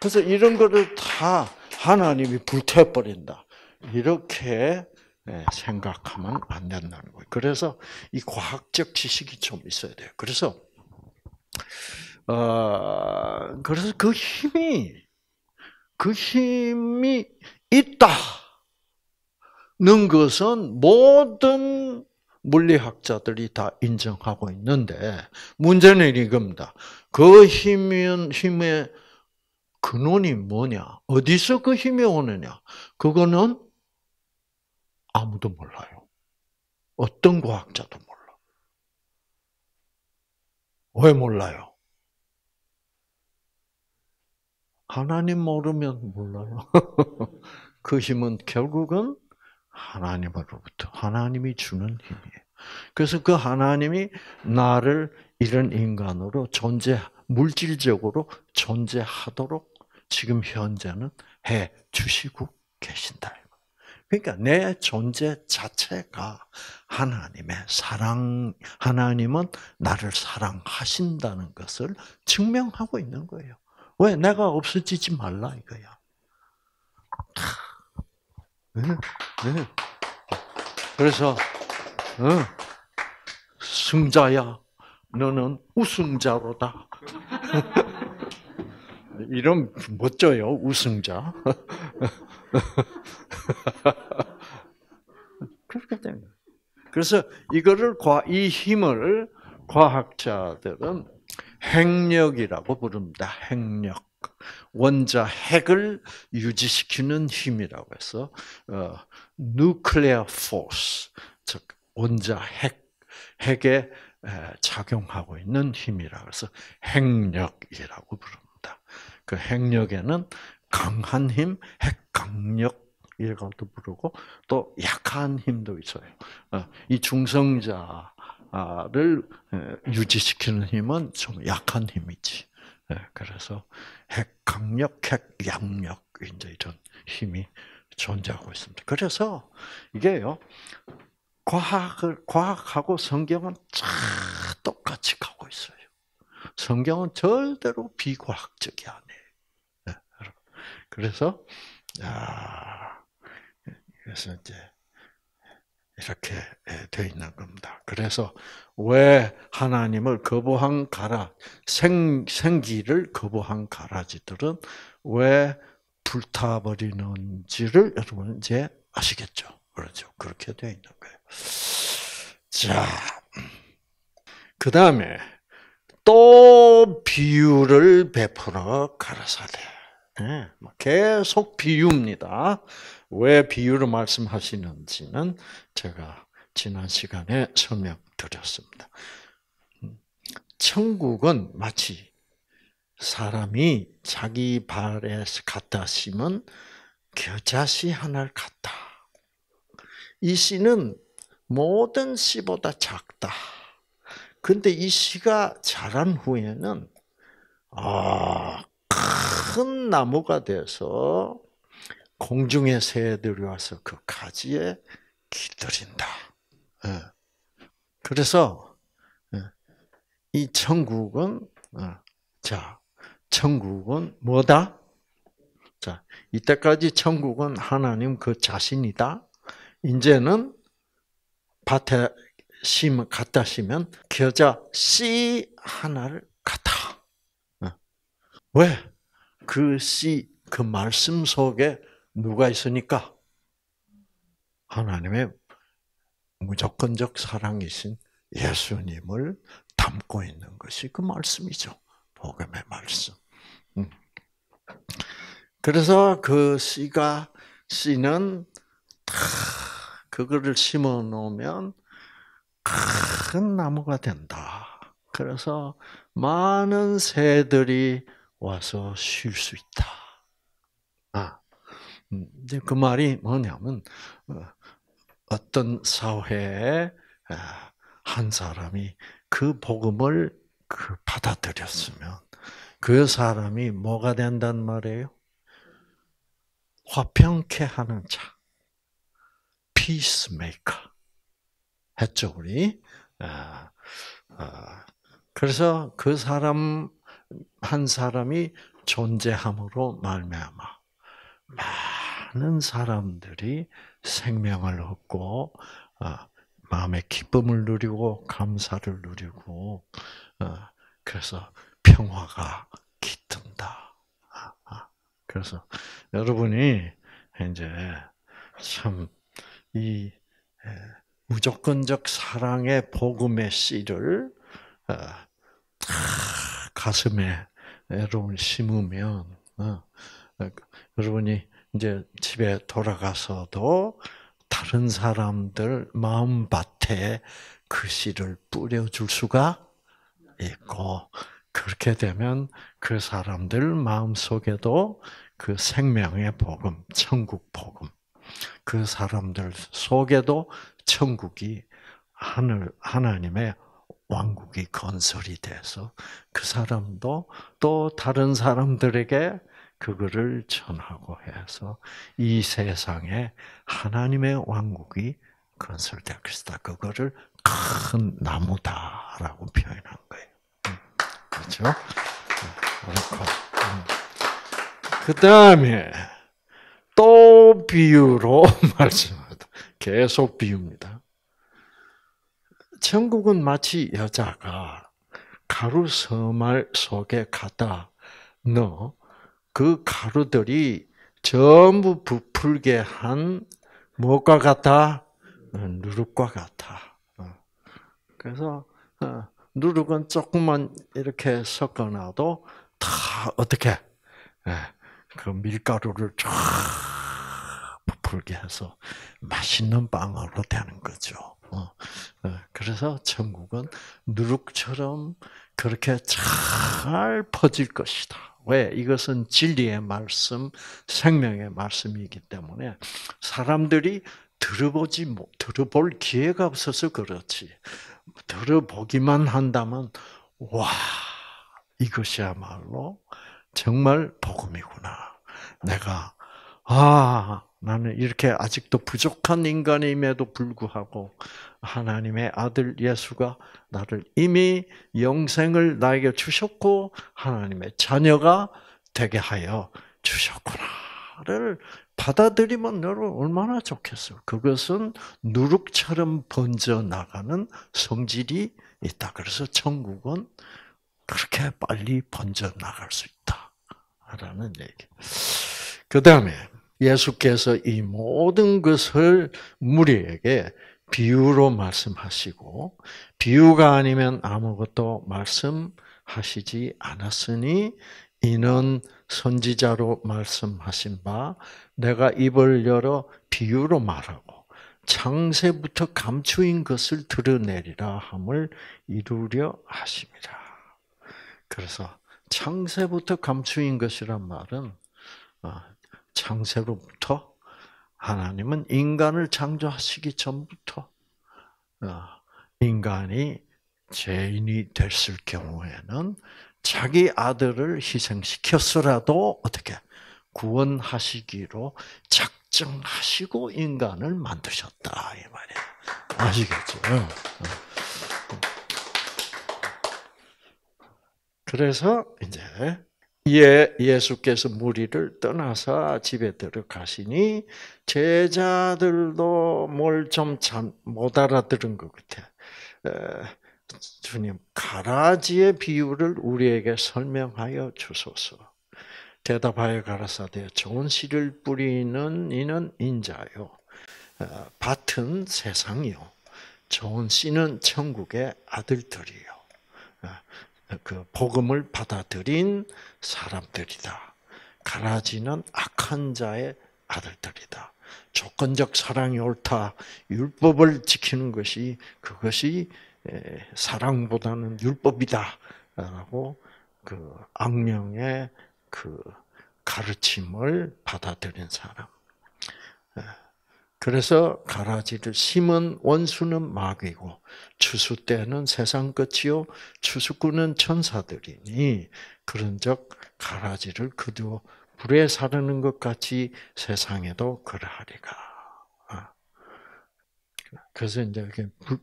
그래서 이런 거를 다 하나님이 불태워 버린다. 이렇게 예, 생각하면 안 된다는 거예요. 그래서 이 과학적 지식이 좀 있어야 돼요. 그래서 어, 그래서 그 힘이 그 힘이 있다는 것은 모든 물리학자들이 다 인정하고 있는데 문제는 이겁니다. 그 힘은 힘의 근원이 뭐냐? 어디서 그 힘이 오느냐? 그거는 아무도 몰라요. 어떤 과학자도 몰라. 왜 몰라요? 하나님 모르면 몰라요. 그 힘은 결국은 하나님으로부터 하나님이 주는 힘이에요. 그래서 그 하나님이 나를 이런 인간으로 존재 물질적으로 존재하도록 지금 현재는 해 주시고 계신다. 그러니까 내 존재 자체가 하나님의 사랑, 하나님은 나를 사랑하신다는 것을 증명하고 있는 거예요. 왜 내가 없어지지 말라 이거야. 그래서 어, 승자야, 너는 우승자로다. 이런 멋져요 우승자. 그렇게 된거예 그래서 이거를 이 힘을 과학자들은 핵력이라고 부릅니다. 핵력. 원자 핵을 유지시키는 힘이라고 해서 어, nuclear force 즉 원자 핵 핵에 작용하고 있는 힘이라 그래서 핵력이라고 부릅니다. 그 핵력에는 강한 힘, 핵강력 이렇게도 부르고 또 약한 힘도 있어요. 어, 이 중성자를 유지시키는 힘은 좀 약한 힘이지. 예, 그래서 핵강력, 핵약력 이제 이런 힘이 존재하고 있습니다. 그래서 이게요. 과학을 과학하고 성경은 참 똑같이 가고 있어요. 성경은 절대로 비과학적이 아니에요. 그래서 야, 그래서 이제 이렇게 예, 돼 있는 겁니다. 그래서 왜 하나님을 거부한 가라 생 생기를 거부한 가라지들은 왜 불타버리는지를 여러분 이제 아시겠죠? 그렇죠? 그렇게 되 있는 거예요. 자, 그 다음에 또 비유를 베풀어 가라사대. 예, 뭐 계속 비유입니다. 왜 비유를 말씀하시는지는 제가 지난 시간에 설명드렸습니다. 천국은 마치 사람이 자기 발에 갖다 심은 겨자씨 하나를 갖다. 이 씨는 모든 씨보다 작다. 근데 이 씨가 자란 후에는 아큰 나무가 돼서 공중의 새들이 와서 그 가지에 깃들인다. 예. 그래서 예, 이 천국은 어, 자 천국은 뭐다? 자 이때까지 천국은 하나님 그 자신이다. 이제는 밭에 심 갖다 시면 겨자 씨 하나를 갖다. 어. 왜? 그 씨, 그 말씀 속에 누가 있으니까? 하나님의 무조건적 사랑이신 예수님을 담고 있는 것이 그 말씀이죠. 복음의 말씀. 음. 그래서 그 씨가, 씨는 그거를 심어 놓으면 큰 나무가 된다. 그래서 많은 새들이 와서 쉴 수 있다. 아, 근데 음, 그 말이 뭐냐면 어, 어떤 사회에 아, 한 사람이 그 복음을 그 받아들였으면 그 사람이 뭐가 된단 말이에요? 화평케 하는 자, 피스메이커 했죠 우리. 아, 아, 그래서 그 사람 한 사람이 존재함으로 말미암아 많은 사람들이 생명을 얻고 어, 마음의 기쁨을 누리고 감사를 누리고 어, 그래서 평화가 깃든다. 아, 그래서 여러분이 이제 참 이 무조건적 사랑의 복음의 씨를 어, 다 가슴에 여러분 심으면 어, 어, 여러분이 이제 집에 돌아가서도 다른 사람들 마음밭에 그 씨를 뿌려줄 수가 있고 그렇게 되면 그 사람들 마음 속에도 그 생명의 복음, 천국 복음, 그 사람들 속에도 천국이 하늘 하나님의 왕국이 건설이 돼서 그 사람도 또 다른 사람들에게 그거를 전하고 해서 이 세상에 하나님의 왕국이 건설될 것이다. 그거를 큰 나무다라고 표현한 거예요. 음, 그렇죠? 음, 그렇고. 음. 그 다음에 또 비유로 말씀하다. 계속 비유니다 천국은 마치 여자가 가루 서말 속에 가다 너 그 가루들이 전부 부풀게 한 무엇과 같아? 어, 누룩과 같아. 어. 그래서 어, 누룩은 조금만 이렇게 섞어놔도 다 어떻게 예, 그 밀가루를 쫙 부풀게 해서 맛있는 빵으로 되는 거죠. 어, 어, 그래서 천국은 누룩처럼 그렇게 잘 퍼질 것이다. 왜? 이것은 진리의 말씀, 생명의 말씀이기 때문에 사람들이 들어보지 들어볼 기회가 없어서 그렇지. 들어보기만 한다면 와 이것이야말로 정말 복음이구나. 내가 아 나는 이렇게 아직도 부족한 인간임에도 불구하고 하나님의 아들 예수가 나를 이미 영생을 나에게 주셨고 하나님의 자녀가 되게 하여 주셨구나를 받아들이면 너를 얼마나 좋겠어. 그것은 누룩처럼 번져 나가는 성질이 있다. 그래서 천국은 그렇게 빨리 번져 나갈 수 있다라는 얘기. 그 다음에 예수께서 이 모든 것을 무리에게 비유로 말씀하시고 비유가 아니면 아무것도 말씀하시지 않았으니 이는 선지자로 말씀하신 바 내가 입을 열어 비유로 말하고 창세부터 감추인 것을 드러내리라 함을 이루려 하십니다. 그래서 창세부터 감추인 것이란 말은 아, 창세로부터 하나님은 인간을 창조하시기 전부터 어, 인간이 죄인이 됐을 경우에는 자기 아들을 희생시켰서라도 어떻게 구원하시기로 작정하시고 인간을 만드셨다 이말이에 아시겠죠? 어. 그래서 이제 예, 예수께서 무리를 떠나서 집에 들어가시니 제자들도 뭘 좀 못 알아들은 것 같아. 주님, 가라지의 비유를 우리에게 설명하여 주소서. 대답하여 가라사대 좋은 씨를 뿌리는 이는 인자요. 밭은 세상이요. 좋은 씨는 천국의 아들들이요. 그 복음을 받아들인 사람들이다. 가라지는 악한 자의 아들들이다. 조건적 사랑이 옳다. 율법을 지키는 것이 그것이 사랑보다는 율법이다라고 그 악령의 그 가르침을 받아들인 사람. 그래서 가라지를 심은 원수는 마귀고 추수 때는 세상 끝이요 추수꾼은 천사들이니 그런즉 가라지를 그도 불에 사르는 것 같이 세상에도 그러하리라. 아. 그래서 이제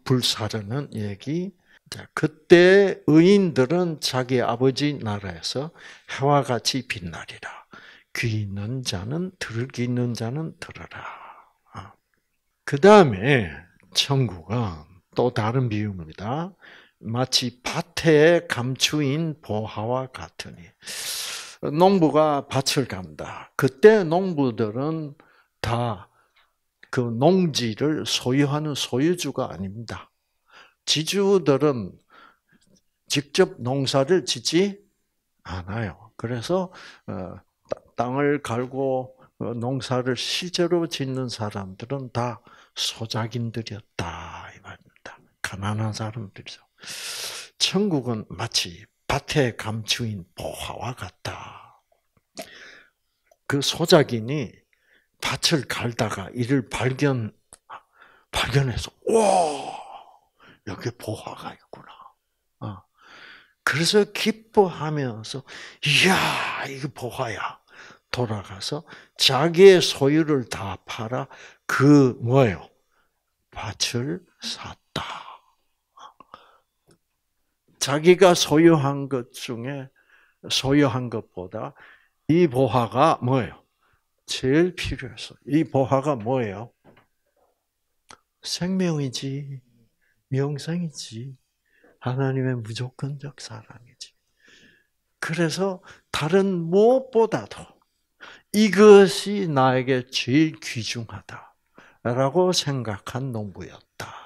불 사르는 얘기. 그때 의인들은 자기 아버지 나라에서 해와 같이 빛나리라. 귀 있는 자는 들을 귀 있는 자는 들어라. 그 다음에 천구가 또 다른 비유입니다. 마치 밭에 감추인 보화와 같으니 농부가 밭을 감다. 그때 농부들은 다 그 농지를 소유하는 소유주가 아닙니다. 지주들은 직접 농사를 짓지 않아요. 그래서 어, 땅을 갈고 농사를 실제로 짓는 사람들은 다 소작인들이었다 이 말입니다. 가난한 사람들이죠. 천국은 마치 밭에 감추인 보화와 같다. 그 소작인이 밭을 갈다가 이를 발견 발견해서 와 여기 보화가 있구나. 어. 그래서 기뻐하면서 이야 이게 보화야. 돌아가서 자기의 소유를 다 팔아 그 뭐예요? 밭을 샀다. 자기가 소유한 것 중에 소유한 것보다 이 보화가 뭐예요? 제일 필요해서. 이 보화가 뭐예요? 생명이지, 명생이지, 하나님의 무조건적 사랑이지. 그래서 다른 무엇보다도 이것이 나에게 제일 귀중하다라고 생각한 농부였다.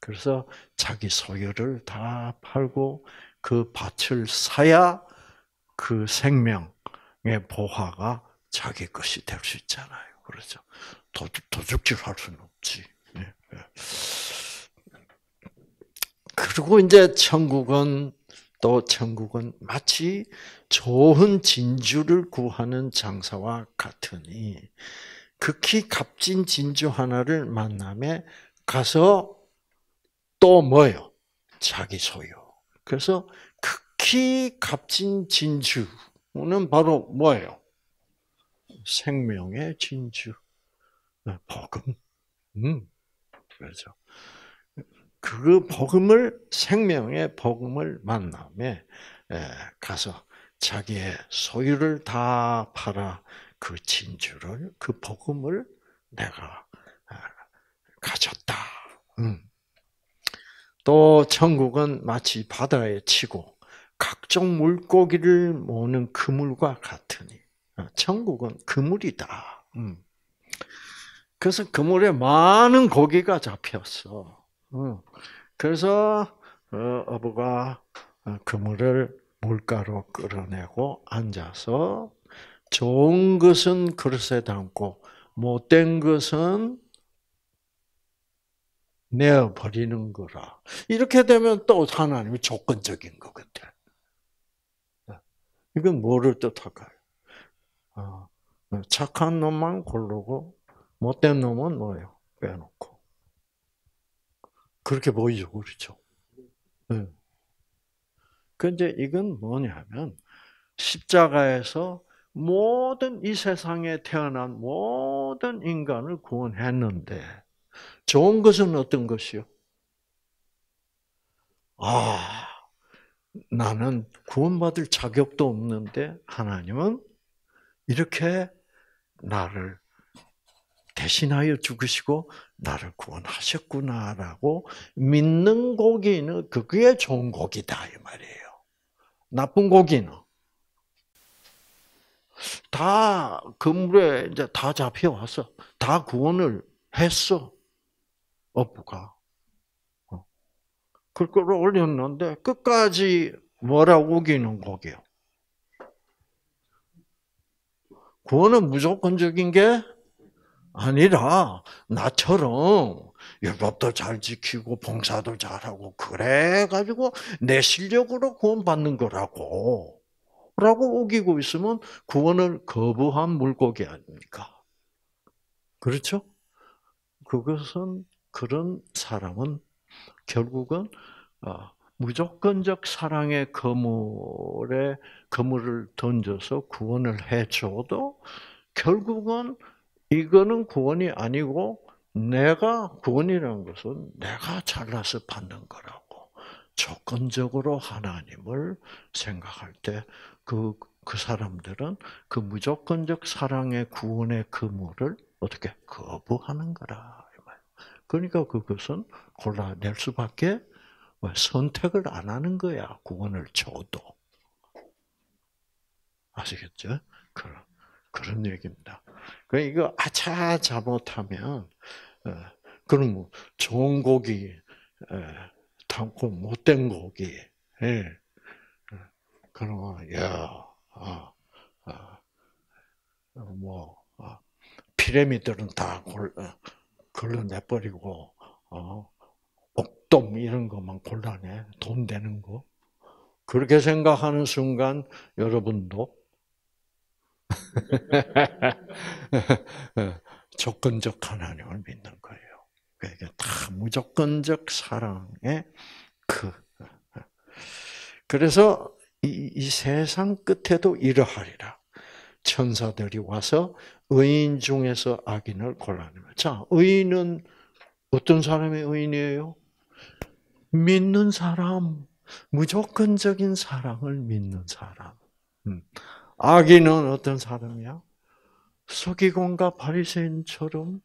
그래서 자기 소유를 다 팔고 그 밭을 사야 그 생명의 보화가 자기 것이 될 수 있잖아요. 그렇죠. 도둑질 할 수는 없지. 예, 예. 그리고 이제 천국은 또 천국은 마치 좋은 진주를 구하는 장사와 같으니 극히 값진 진주 하나를 만남에 가서 또 뭐요? 자기 소유. 그래서 극히 값진 진주는 바로 뭐예요? 생명의 진주, 네, 복음. 음, 그렇죠. 그 복음을 생명의 복음을 만남에 가서 자기의 소유를 다 팔아 그 진주를 그 복음을 내가 아, 가졌다. 음. 또 천국은 마치 바다에 치고 각종 물고기를 모는 그물과 같으니 어, 천국은 그물이다. 음. 그래서 그물에 많은 고기가 잡혔어. 어. 그래서 어, 어부가 어, 그물을 물가로 끌어내고 앉아서 좋은 것은 그릇에 담고 못된 것은 내어 버리는 거라. 이렇게 되면 또 하나님이 조건적인 것 같아. 이건 뭐를 뜻할까요? 착한 놈만 고르고 못된 놈은 뭐예요? 빼놓고. 그렇게 보이죠, 그렇죠? 네. 근데 그 이건 뭐냐면 십자가에서 모든 이 세상에 태어난 모든 인간을 구원했는데 좋은 것은 어떤 것이요? 아, 나는 구원받을 자격도 없는데 하나님은 이렇게 나를 대신하여 죽으시고 나를 구원하셨구나라고 믿는 고기는 그게 좋은 고기다 이 말이에요. 나쁜 고기는 다 그물에 이제 다 잡혀 와서 다 구원을 했어 어부가 어. 그걸 끌올렸는데 끝까지 뭐라고 우기는 고기요. 구원은 무조건적인 게 아니라 나처럼 율법도 잘 지키고 봉사도 잘하고 그래 가지고 내 실력으로 구원받는 거라고 라고 우기고 있으면 구원을 거부한 물고기 아닙니까? 그렇죠? 그것은 그런 사람은 결국은 어, 무조건적 사랑의 거물에 거물을 던져서 구원을 해줘도 결국은 이거는 구원이 아니고 내가 구원이라는 것은 내가 잘라서 받는 거라고 조건적으로 하나님을 생각할 때그그 그 사람들은 그 무조건적 사랑의 구원의 그물을 어떻게 거부하는 거라. 그러니까 그것은 골라낼 수밖에 선택을 안 하는 거야. 구원을 줘도. 아시겠죠? 그럼. 그런 얘기입니다. 그 이거 아차 잘못하면 어, 그럼 뭐 좋은 고기 담고 어, 못된 고기 예, 어, 그러면 야, 아, 아, 뭐 아, 피레미들은 다 걸러내버리고 어, 옥돔 이런 것만 골라내 돈 되는 거 그렇게 생각하는 순간 여러분도 조건적 하나님을 믿는 거예요. 그러니까 다 무조건적 사랑의 그. 그래서 이, 이 세상 끝에도 이러하리라. 천사들이 와서 의인 중에서 악인을 골라내며. 자, 의인은 어떤 사람이 의인이에요? 믿는 사람, 무조건적인 사랑을 믿는 사람. 음. 악인은 어떤 사람이야? 서기관과 바리새인처럼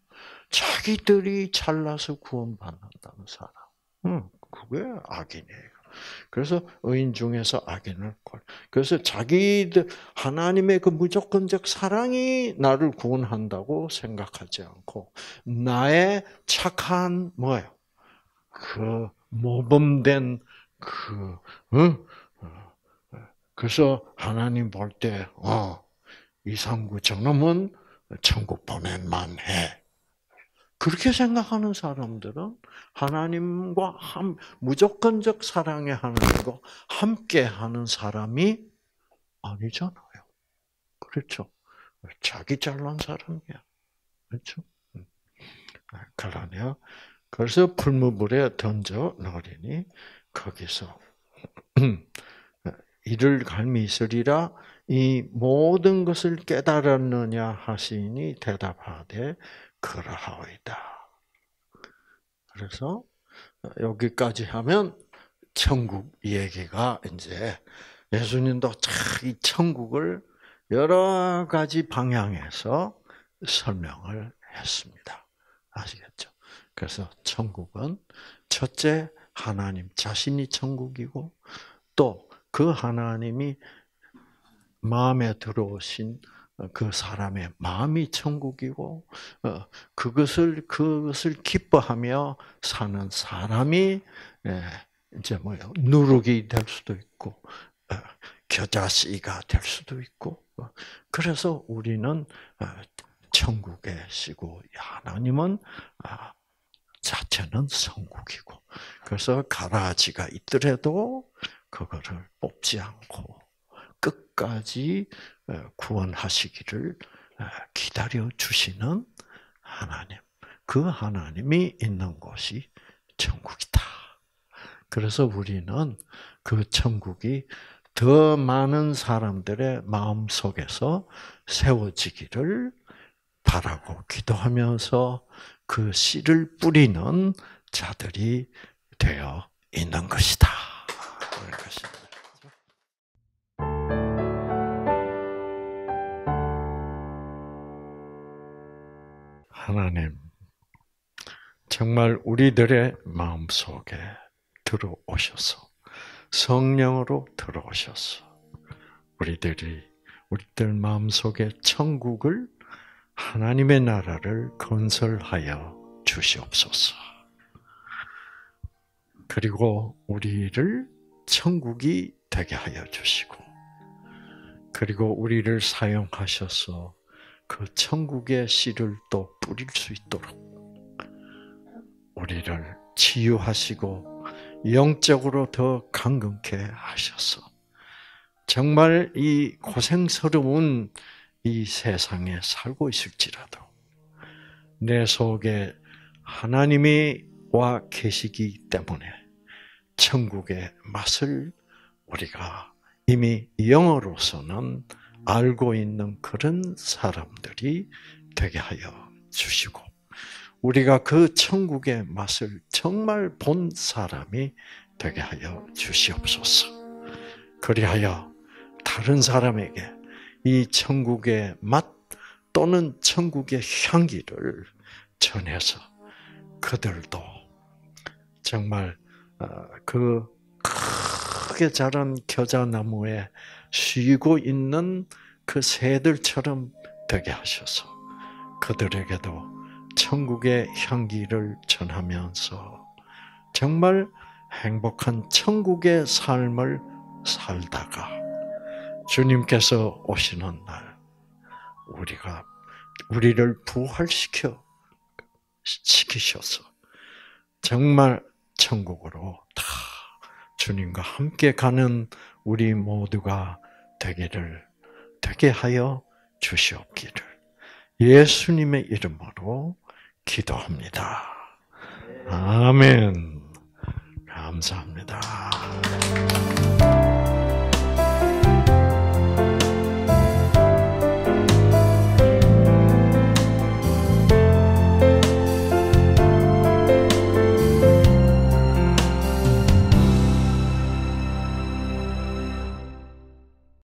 자기들이 잘나서 구원받는다는 사람. 응, 그게 악인이에요. 그래서 의인 중에서 악인을 골. 그래서 자기들 하나님의 그 무조건적 사랑이 나를 구원한다고 생각하지 않고 나의 착한 뭐예요? 그 모범된 그 응? 그래서 하나님 볼 때, 어, 이상구 저놈은 천국 보낸만 해. 그렇게 생각하는 사람들은 하나님과 함, 무조건적 사랑의 하나님과 함께 하는 사람이 아니잖아요. 그렇죠. 자기 잘난 사람이야. 그렇죠? 음. 아, 그러냐. 그래서 풀무불에 던져 넣으니 거기서 음, 이를 갈미 있으리라 이 모든 것을 깨달았느냐 하시니 대답하되 그러하오이다. 그래서 여기까지 하면 천국 얘기가 이제 예수님도 이 천국을 여러 가지 방향에서 설명을 했습니다. 아시겠죠? 그래서 천국은 첫째 하나님 자신이 천국이고 또그 하나님이 마음에 들어오신 어, 그 사람의 마음이 천국이고 어, 그것을 그것을 기뻐하며 사는 사람이 예, 이제 뭐요 누룩이 될 수도 있고 어, 겨자씨가 될 수도 있고 그래서 우리는 천국의 시고 하나님은 아, 자체는 성국이고 그래서 가라지가 있더라도 그거를 뽑지 않고 끝까지 구원하시기를 기다려 주시는 하나님. 그 하나님이 있는 곳이 천국이다. 그래서 우리는 그 천국이 더 많은 사람들의 마음 속에서 세워지기를 바라고 기도하면서 그 씨를 뿌리는 자들이 되어 있는 것이다. 고백하십니다. 하나님, 정말 우리들의 마음 속에 들어오셔서 성령으로 들어오셔서 우리들이 우리들 마음 속에 천국을 하나님의 나라를 건설하여 주시옵소서. 그리고 우리를 천국이 되게 하여 주시고 그리고 우리를 사용하셔서 그 천국의 씨를 또 뿌릴 수 있도록 우리를 치유하시고 영적으로 더 강건케 하셔서 정말 이 고생스러운 이 세상에 살고 있을지라도 내 속에 하나님이 와 계시기 때문에 천국의 맛을 우리가 이미 영어로서는 알고 있는 그런 사람들이 되게 하여 주시고 우리가 그 천국의 맛을 정말 본 사람이 되게 하여 주시옵소서. 그리하여 다른 사람에게 이 천국의 맛 또는 천국의 향기를 전해서 그들도 정말 어, 그 크게 자란 겨자나무에 쉬고 있는 그 새들처럼 되게 하셔서 그들에게도 천국의 향기를 전하면서 정말 행복한 천국의 삶을 살다가 주님께서 오시는 날 우리가 우리를 부활시켜 시키셔서 정말 천국으로 다 주님과 함께 가는 우리 모두가 되기를 되게 하여 주시옵기를 예수님의 이름으로 기도합니다. 네. 아멘. 감사합니다.